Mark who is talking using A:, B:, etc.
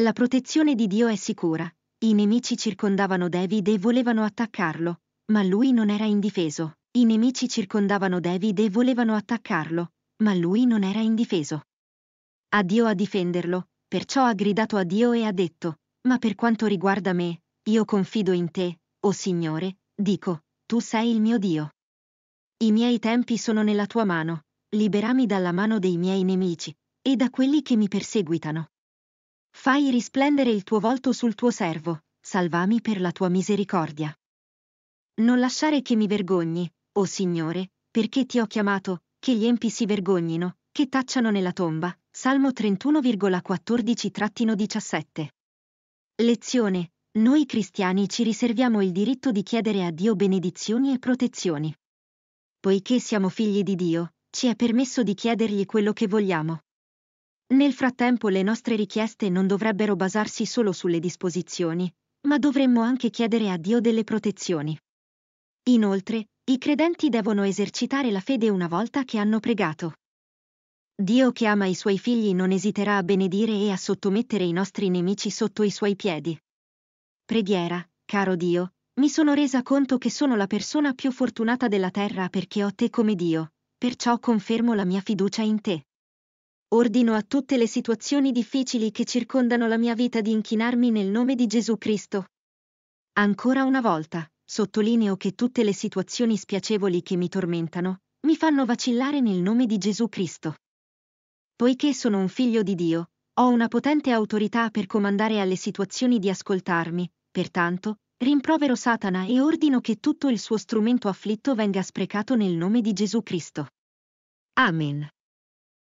A: La protezione di Dio è sicura. I nemici circondavano David e volevano attaccarlo, ma lui non era indifeso. I nemici circondavano David e volevano attaccarlo, ma lui non era indifeso. A Dio a difenderlo, perciò ha gridato a Dio e ha detto, ma per quanto riguarda me, io confido in te, o oh Signore, dico, tu sei il mio Dio. I miei tempi sono nella tua mano, liberami dalla mano dei miei nemici, e da quelli che mi perseguitano. Fai risplendere il tuo volto sul tuo servo, salvami per la tua misericordia. Non lasciare che mi vergogni, o oh Signore, perché ti ho chiamato, che gli empi si vergognino, che tacciano nella tomba. Salmo 31,14-17. Lezione. Noi cristiani ci riserviamo il diritto di chiedere a Dio benedizioni e protezioni. Poiché siamo figli di Dio, ci è permesso di chiedergli quello che vogliamo. Nel frattempo le nostre richieste non dovrebbero basarsi solo sulle disposizioni, ma dovremmo anche chiedere a Dio delle protezioni. Inoltre, i credenti devono esercitare la fede una volta che hanno pregato. Dio che ama i suoi figli non esiterà a benedire e a sottomettere i nostri nemici sotto i suoi piedi. Preghiera, caro Dio, mi sono resa conto che sono la persona più fortunata della terra perché ho te come Dio, perciò confermo la mia fiducia in te. Ordino a tutte le situazioni difficili che circondano la mia vita di inchinarmi nel nome di Gesù Cristo. Ancora una volta, sottolineo che tutte le situazioni spiacevoli che mi tormentano, mi fanno vacillare nel nome di Gesù Cristo. Poiché sono un figlio di Dio, ho una potente autorità per comandare alle situazioni di ascoltarmi, pertanto, rimprovero Satana e ordino che tutto il suo strumento afflitto venga sprecato nel nome di Gesù Cristo. Amen.